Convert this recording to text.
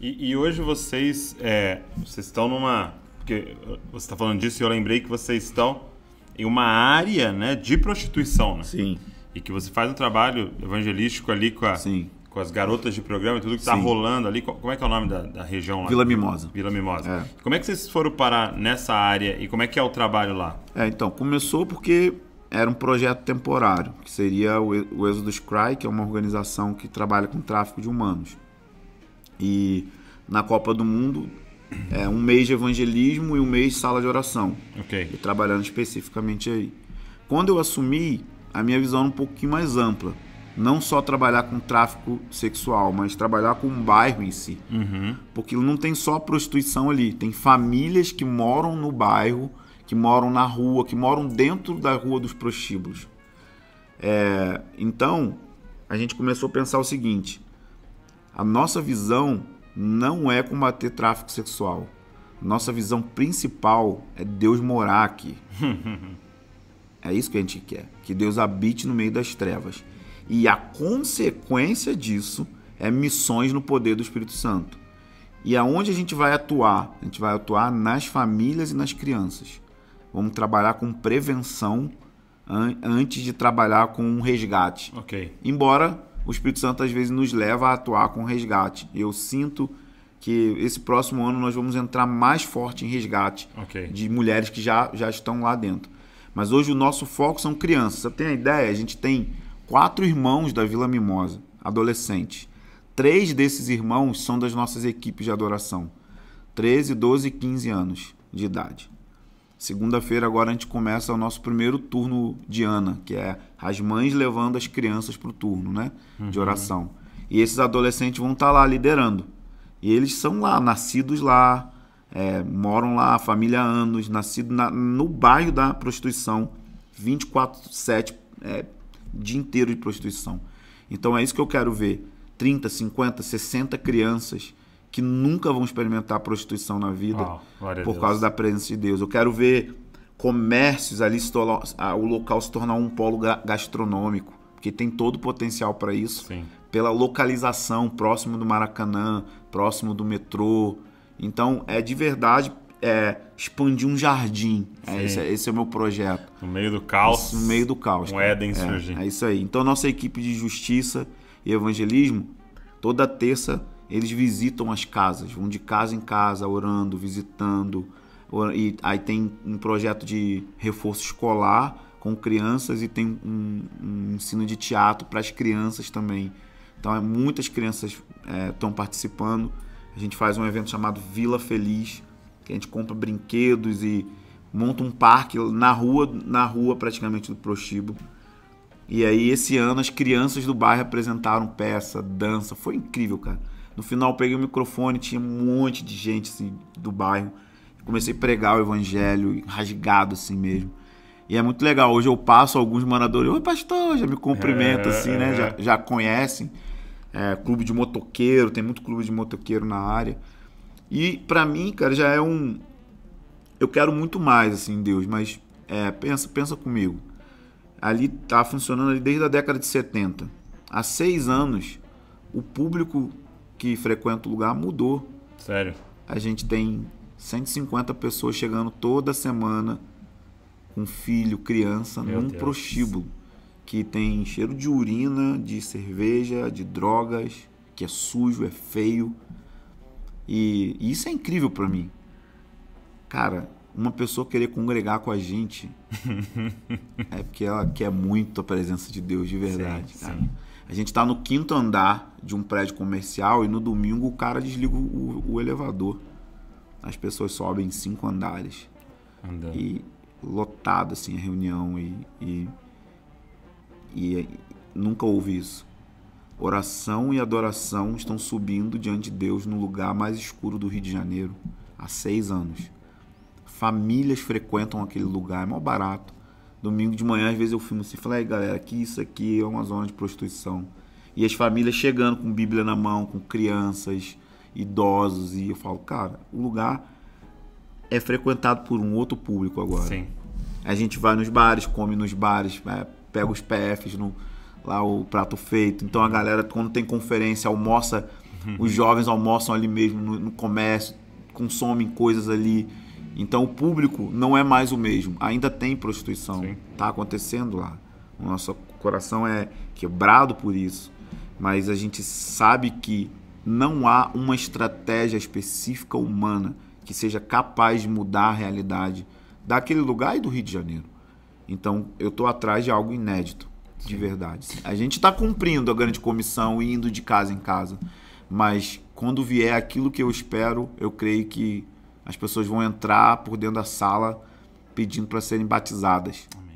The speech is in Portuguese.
E, e hoje vocês, é, vocês estão numa. Porque você está falando disso e eu lembrei que vocês estão em uma área né, de prostituição, né? Sim. E que você faz um trabalho evangelístico ali com, a, Sim. com as garotas de programa e tudo que está rolando ali. Como é que é o nome da, da região lá? Vila Mimosa. Vila Mimosa. É. Como é que vocês foram parar nessa área e como é que é o trabalho lá? É, então, começou porque era um projeto temporário, que seria o Êxodo Cry, que é uma organização que trabalha com tráfico de humanos. E na Copa do Mundo, é um mês de evangelismo e um mês de sala de oração. Ok. E trabalhando especificamente aí. Quando eu assumi, a minha visão era um pouquinho mais ampla. Não só trabalhar com tráfico sexual, mas trabalhar com o bairro em si. Uhum. Porque não tem só prostituição ali. Tem famílias que moram no bairro, que moram na rua, que moram dentro da rua dos prostíbulos. É, então, a gente começou a pensar o seguinte: a nossa visão não é combater tráfico sexual. Nossa visão principal é Deus morar aqui. é isso que a gente quer, que Deus habite no meio das trevas. E a consequência disso é missões no poder do Espírito Santo. E aonde a gente vai atuar? A gente vai atuar nas famílias e nas crianças. Vamos trabalhar com prevenção an antes de trabalhar com um resgate. Ok. Embora o Espírito Santo às vezes nos leva a atuar com resgate. Eu sinto que esse próximo ano nós vamos entrar mais forte em resgate okay. de mulheres que já, já estão lá dentro. Mas hoje o nosso foco são crianças. Você tem a ideia? A gente tem quatro irmãos da Vila Mimosa, adolescentes. Três desses irmãos são das nossas equipes de adoração. 13, 12 e 15 anos de idade. Segunda-feira agora a gente começa o nosso primeiro turno de Ana, que é as mães levando as crianças para o turno, né? Uhum. De oração. E esses adolescentes vão estar tá lá liderando. E eles são lá, nascidos lá, é, moram lá, família há anos, nascido na, no bairro da prostituição, 24, 7, é, dia inteiro de prostituição. Então é isso que eu quero ver. 30, 50, 60 crianças que nunca vão experimentar prostituição na vida por causa da presença de Deus. Eu quero ver comércios ali, o local se tornar um polo gastronômico, porque tem todo o potencial para isso, Sim. pela localização próximo do Maracanã, próximo do metrô. Então, é de verdade é, expandir um jardim. É, esse, é, esse, é o meu projeto. No meio do caos. Isso, no meio do caos. Um Éden é, surgindo. É isso aí. Então, nossa equipe de justiça e evangelismo, toda terça eles visitam as casas, vão de casa em casa, orando, visitando. E aí tem um projeto de reforço escolar com crianças e tem um, um ensino de teatro para as crianças também. Então, é, muitas crianças estão é, participando. A gente faz um evento chamado Vila Feliz, que a gente compra brinquedos e monta um parque na rua, na rua praticamente do prostíbulo. E aí, esse ano, as crianças do bairro apresentaram peça, dança, foi incrível, cara. No final peguei o microfone, tinha um monte de gente assim, do bairro. Comecei a pregar o evangelho, rasgado assim mesmo. E é muito legal. Hoje eu passo alguns moradores, oi pastor, já me cumprimenta é, assim, né? É. Já, já conhecem. É, clube de motoqueiro, tem muito clube de motoqueiro na área. E para mim, cara, já é um. Eu quero muito mais, assim, Deus, mas é, pensa, pensa comigo. Ali tá funcionando ali desde a década de 70. Há seis anos, o público que frequenta o lugar mudou. Sério? A gente tem 150 pessoas chegando toda semana com filho, criança, Meu num Deus. prostíbulo que tem cheiro de urina, de cerveja, de drogas, que é sujo, é feio. E, e isso é incrível para mim. Cara, uma pessoa querer congregar com a gente é porque ela quer muito a presença de Deus de verdade, sim, cara. Sim. A gente está no quinto andar de um prédio comercial e no domingo o cara desliga o, o elevador. As pessoas sobem cinco andares. Andando. E lotado, assim, a reunião e, e, e nunca houve isso. Oração e adoração estão subindo diante de Deus no lugar mais escuro do Rio de Janeiro há seis anos. Famílias frequentam aquele lugar, é mó barato. Domingo de manhã, às vezes, eu filmo assim e falo, aí galera, que isso aqui é uma zona de prostituição. E as famílias chegando com Bíblia na mão, com crianças, idosos, e eu falo, cara, o lugar é frequentado por um outro público agora. Sim. A gente vai nos bares, come nos bares, é, pega os PFs no, lá o prato feito. Então a galera, quando tem conferência, almoça, uhum. os jovens almoçam ali mesmo no, no comércio, consomem coisas ali. Então o público não é mais o mesmo. Ainda tem prostituição. Está acontecendo lá. O nosso coração é quebrado por isso. Mas a gente sabe que não há uma estratégia específica humana que seja capaz de mudar a realidade daquele lugar e do Rio de Janeiro. Então eu estou atrás de algo inédito, Sim. de verdade. A gente está cumprindo a grande comissão e indo de casa em casa. Mas quando vier aquilo que eu espero, eu creio que as pessoas vão entrar por dentro da sala pedindo para serem batizadas. Amém.